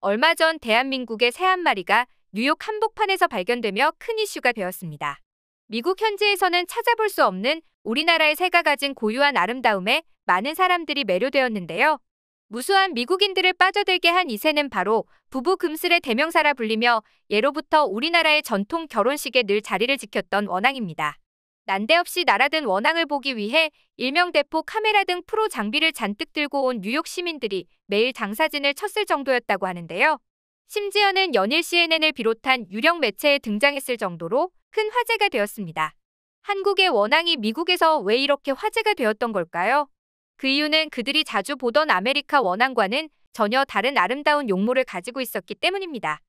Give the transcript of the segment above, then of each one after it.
얼마 전 대한민국의 새 한 마리가 뉴욕 한복판에서 발견되며 큰 이슈가 되었습니다. 미국 현지에서는 찾아볼 수 없는 우리나라의 새가 가진 고유한 아름다움에 많은 사람들이 매료되었는데요. 무수한 미국인들을 빠져들게 한 이 새는 바로 부부 금슬의 대명사라 불리며 예로부터 우리나라의 전통 결혼식에 늘 자리를 지켰던 원앙입니다. 난데없이 날아든 원앙을 보기 위해 일명 대포 카메라 등 프로 장비를 잔뜩 들고 온 뉴욕 시민들이 매일 당사진을 쳤을 정도였다고 하는데요. 심지어는 연일 CNN을 비롯한 유력 매체에 등장했을 정도로 큰 화제가 되었습니다. 한국의 원앙이 미국에서 왜 이렇게 화제가 되었던 걸까요? 그 이유는 그들이 자주 보던 아메리카 원앙과는 전혀 다른 아름다운 용모를 가지고 있었기 때문입니다.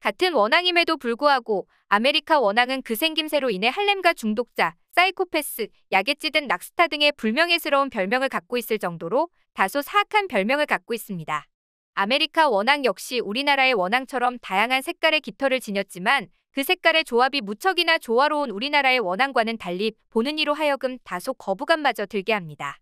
같은 원앙임에도 불구하고 아메리카 원앙은 그 생김새로 인해 할렘과 중독자, 사이코패스, 야개 찌든 낙스타 등의 불명예스러운 별명을 갖고 있을 정도로 다소 사악한 별명을 갖고 있습니다. 아메리카 원앙 역시 우리나라의 원앙처럼 다양한 색깔의 깃털을 지녔지만 그 색깔의 조합이 무척이나 조화로운 우리나라의 원앙과는 달리 보는 이로 하여금 다소 거부감마저 들게 합니다.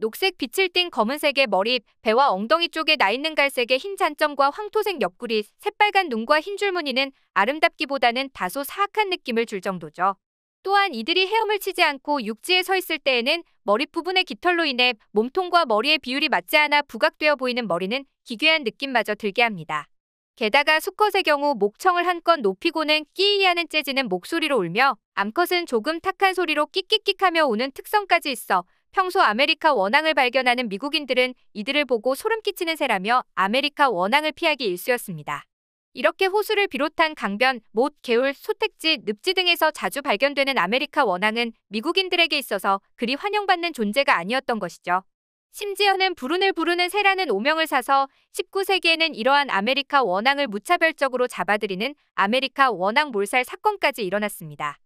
녹색 빛을 띤 검은색의 머리, 배와 엉덩이 쪽에 나 있는 갈색의 흰 잔점과 황토색 옆구리, 새빨간 눈과 흰 줄무늬는 아름답기보다는 다소 사악한 느낌을 줄 정도죠. 또한 이들이 헤엄을 치지 않고 육지에 서 있을 때에는 머리 부분의 깃털로 인해 몸통과 머리의 비율이 맞지 않아 부각되어 보이는 머리는 기괴한 느낌마저 들게 합니다. 게다가 수컷의 경우 목청을 한껏 높이고는 끼이하는 째지는 목소리로 울며 암컷은 조금 탁한 소리로 끽끽끽하며 우는 특성까지 있어 평소 아메리카 원앙을 발견하는 미국인들은 이들을 보고 소름 끼치는 새라며 아메리카 원앙을 피하기 일쑤였습니다. 이렇게 호수를 비롯한 강변, 못, 개울, 소택지, 늪지 등에서 자주 발견되는 아메리카 원앙은 미국인들에게 있어서 그리 환영받는 존재가 아니었던 것이죠. 심지어는 불운을 부르는 새라는 오명을 사서 19세기에는 이러한 아메리카 원앙을 무차별적으로 잡아들이는 아메리카 원앙 몰살 사건까지 일어났습니다.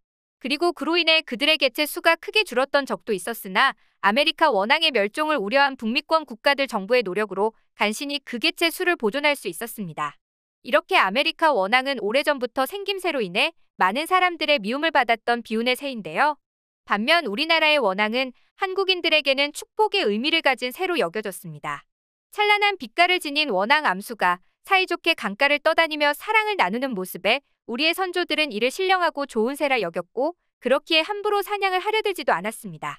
그리고 그로 인해 그들의 개체 수가 크게 줄었던 적도 있었으나 아메리카 원앙의 멸종을 우려한 북미권 국가들 정부의 노력으로 간신히 그 개체 수를 보존할 수 있었습니다. 이렇게 아메리카 원앙은 오래전부터 생김새로 인해 많은 사람들의 미움을 받았던 비운의 새인데요. 반면 우리나라의 원앙은 한국인들에게는 축복의 의미를 가진 새로 여겨졌습니다. 찬란한 빛깔을 지닌 원앙 암수가 사이좋게 강가를 떠다니며 사랑을 나누는 모습에 우리의 선조들은 이를 신령하고 좋은 새라 여겼고 그렇기에 함부로 사냥을 하려들지도 않았습니다.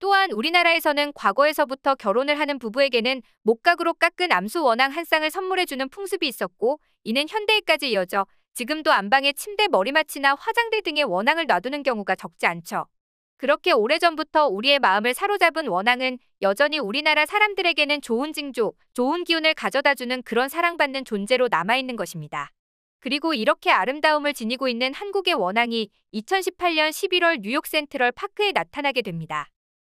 또한 우리나라에서는 과거에서부터 결혼을 하는 부부에게는 목각으로 깎은 암수 원앙 한 쌍을 선물해주는 풍습이 있었고 이는 현대에까지 이어져 지금도 안방에 침대 머리맡이나 화장대 등의 원앙을 놔두는 경우가 적지 않죠. 그렇게 오래전부터 우리의 마음을 사로잡은 원앙은 여전히 우리나라 사람들에게는 좋은 징조, 좋은 기운을 가져다주는 그런 사랑받는 존재로 남아있는 것입니다. 그리고 이렇게 아름다움을 지니고 있는 한국의 원앙이 2018년 11월 뉴욕 센트럴 파크에 나타나게 됩니다.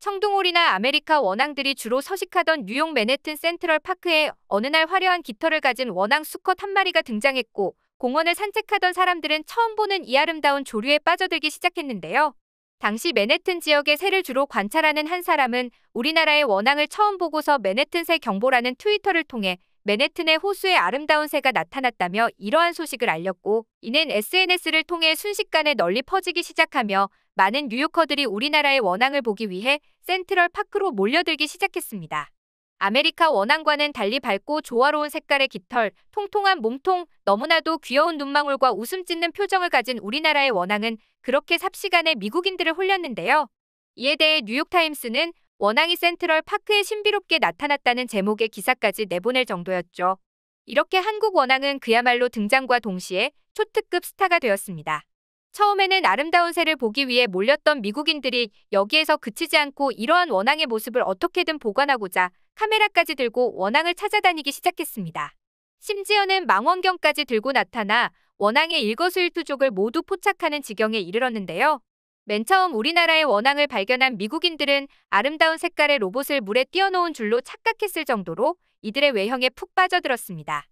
청둥홀이나 아메리카 원앙들이 주로 서식하던 뉴욕 맨해튼 센트럴 파크에 어느 날 화려한 깃털을 가진 원앙 수컷 한 마리가 등장했고 공원을 산책하던 사람들은 처음 보는 이 아름다운 조류에 빠져들기 시작했는데요. 당시 맨해튼 지역의 새를 주로 관찰하는 한 사람은 우리나라의 원앙을 처음 보고서 맨해튼 새 경보라는 트위터를 통해 맨해튼의 호수의 아름다운 새가 나타났다며 이러한 소식을 알렸고 이는 SNS를 통해 순식간에 널리 퍼지기 시작하며 많은 뉴요커들이 우리나라의 원앙을 보기 위해 센트럴 파크로 몰려들기 시작했습니다. 아메리카 원앙과는 달리 밝고 조화로운 색깔의 깃털, 통통한 몸통, 너무나도 귀여운 눈망울과 웃음 짓는 표정을 가진 우리나라의 원앙은 그렇게 삽시간에 미국인들을 홀렸는데요. 이에 대해 뉴욕타임스는 원앙이 센트럴 파크에 신비롭게 나타났다는 제목의 기사까지 내보낼 정도였죠. 이렇게 한국 원앙은 그야말로 등장과 동시에 초특급 스타가 되었습니다. 처음에는 아름다운 새를 보기 위해 몰렸던 미국인들이 여기에서 그치지 않고 이러한 원앙의 모습을 어떻게든 보관하고자 카메라까지 들고 원앙을 찾아다니기 시작했습니다. 심지어는 망원경까지 들고 나타나 원앙의 일거수일투족을 모두 포착하는 지경에 이르렀는데요. 맨 처음 우리나라의 원앙을 발견한 미국인들은 아름다운 색깔의 로봇을 물에 띄어놓은 줄로 착각했을 정도로 이들의 외형에 푹 빠져들었습니다.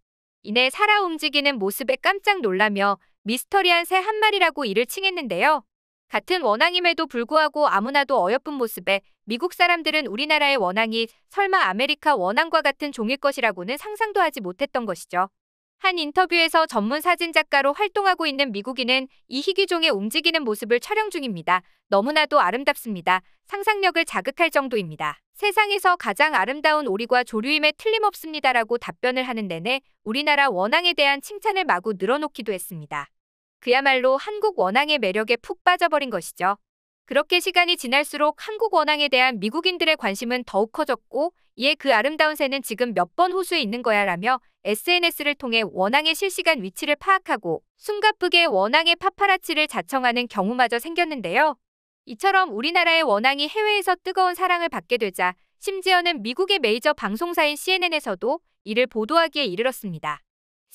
이내 살아 움직이는 모습에 깜짝 놀라며 미스터리한 새 한 마리라고 이를 칭했는데요. 같은 원앙임에도 불구하고 아무나도 어여쁜 모습에 미국 사람들은 우리나라의 원앙이 설마 아메리카 원앙과 같은 종일 것이라고는 상상도 하지 못했던 것이죠. 한 인터뷰에서 전문 사진작가로 활동하고 있는 미국인은 이 희귀종의 움직이는 모습을 촬영 중입니다. 너무나도 아름답습니다. 상상력을 자극할 정도입니다. 세상에서 가장 아름다운 오리과 조류임에 틀림없습니다라고 답변을 하는 내내 우리나라 원앙에 대한 칭찬을 마구 늘어놓기도 했습니다. 그야말로 한국 원앙의 매력에 푹 빠져버린 것이죠. 그렇게 시간이 지날수록 한국 원앙에 대한 미국인들의 관심은 더욱 커졌고 이에 그 아름다운 새는 지금 몇 번 호수에 있는 거야 라며 SNS를 통해 원앙의 실시간 위치를 파악하고 숨가쁘게 원앙의 파파라치를 자청하는 경우마저 생겼는데요. 이처럼 우리나라의 원앙이 해외에서 뜨거운 사랑을 받게 되자 심지어는 미국의 메이저 방송사인 CNN에서도 이를 보도하기에 이르렀습니다.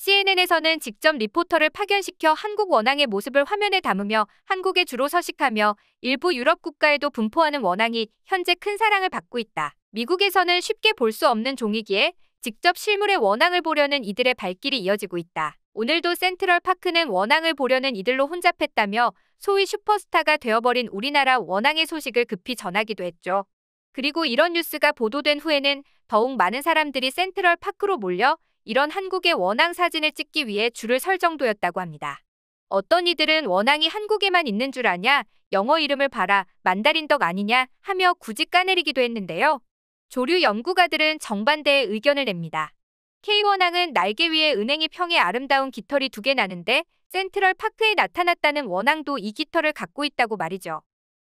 CNN에서는 직접 리포터를 파견시켜 한국 원앙의 모습을 화면에 담으며 한국에 주로 서식하며 일부 유럽 국가에도 분포하는 원앙이 현재 큰 사랑을 받고 있다. 미국에서는 쉽게 볼 수 없는 종이기에 직접 실물의 원앙을 보려는 이들의 발길이 이어지고 있다. 오늘도 센트럴 파크는 원앙을 보려는 이들로 혼잡했다며 소위 슈퍼스타가 되어버린 우리나라 원앙의 소식을 급히 전하기도 했죠. 그리고 이런 뉴스가 보도된 후에는 더욱 많은 사람들이 센트럴 파크로 몰려 이런 한국의 원앙 사진을 찍기 위해 줄을 설 정도였다고 합니다. 어떤 이들은 원앙이 한국에만 있는 줄 아냐, 영어 이름을 봐라, 만다린 덕 아니냐 하며 굳이 까내리기도 했는데요. 조류 연구가들은 정반대의 의견을 냅니다. K원앙은 날개 위에 은행이 평의 아름다운 깃털이 두 개 나는데 센트럴 파크에 나타났다는 원앙도 이 깃털을 갖고 있다고 말이죠.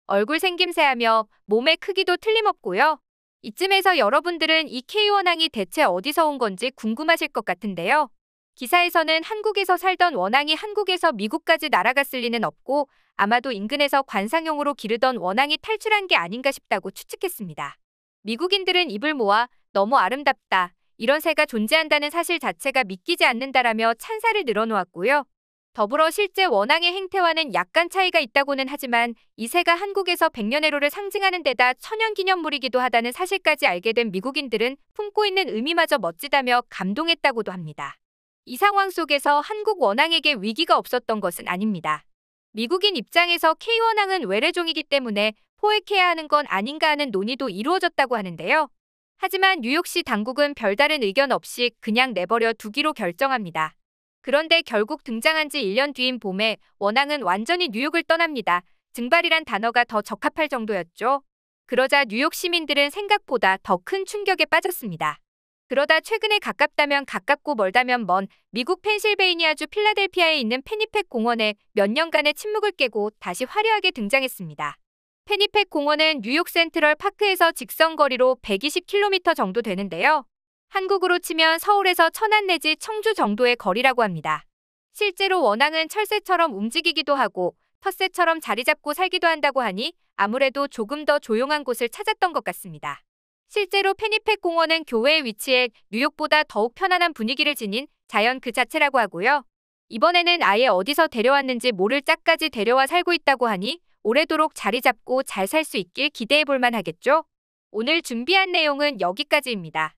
얼굴 생김새하며 몸의 크기도 틀림없고요. 이쯤에서 여러분들은 이 K원앙이 대체 어디서 온 건지 궁금하실 것 같은데요. 기사에서는 한국에서 살던 원앙이 한국에서 미국까지 날아갔을 리는 없고 아마도 인근에서 관상용으로 기르던 원앙이 탈출한 게 아닌가 싶다고 추측했습니다. 미국인들은 입을 모아 너무 아름답다. 이런 새가 존재한다는 사실 자체가 믿기지 않는다라며 찬사를 늘어놓았고요. 더불어 실제 원앙의 행태와는 약간 차이가 있다고는 하지만 이새가 한국에서 백년해로를 상징하는 데다 천연기념물이기도 하다는 사실까지 알게 된 미국인들은 품고 있는 의미마저 멋지다며 감동했다고도 합니다. 이 상황 속에서 한국 원앙에게 위기가 없었던 것은 아닙니다. 미국인 입장에서 K원앙은 외래종이기 때문에 포획해야 하는 건 아닌가 하는 논의도 이루어졌다고 하는데요. 하지만 뉴욕시 당국은 별다른 의견 없이 그냥 내버려 두기로 결정합니다. 그런데 결국 등장한 지 1년 뒤인 봄에 원앙은 완전히 뉴욕을 떠납니다. 증발이란 단어가 더 적합할 정도였죠. 그러자 뉴욕 시민들은 생각보다 더 큰 충격에 빠졌습니다. 그러다 최근에 가깝다면 가깝고 멀다면 먼 미국 펜실베이니아주 필라델피아에 있는 페니팩 공원에 몇 년간의 침묵을 깨고 다시 화려하게 등장했습니다. 페니팩 공원은 뉴욕 센트럴 파크에서 직선 거리로 120km 정도 되는데요. 한국으로 치면 서울에서 천안 내지 청주 정도의 거리라고 합니다. 실제로 원앙은 철새처럼 움직이기도 하고 텃새처럼 자리 잡고 살기도 한다고 하니 아무래도 조금 더 조용한 곳을 찾았던 것 같습니다. 실제로 페니펙 공원은 교외의위치에 뉴욕보다 더욱 편안한 분위기를 지닌 자연 그 자체라고 하고요. 이번에는 아예 어디서 데려왔는지 모를 짝까지 데려와 살고 있다고 하니 오래도록 자리 잡고 잘 살 수 있길 기대해 볼만 하겠죠? 오늘 준비한 내용은 여기까지입니다.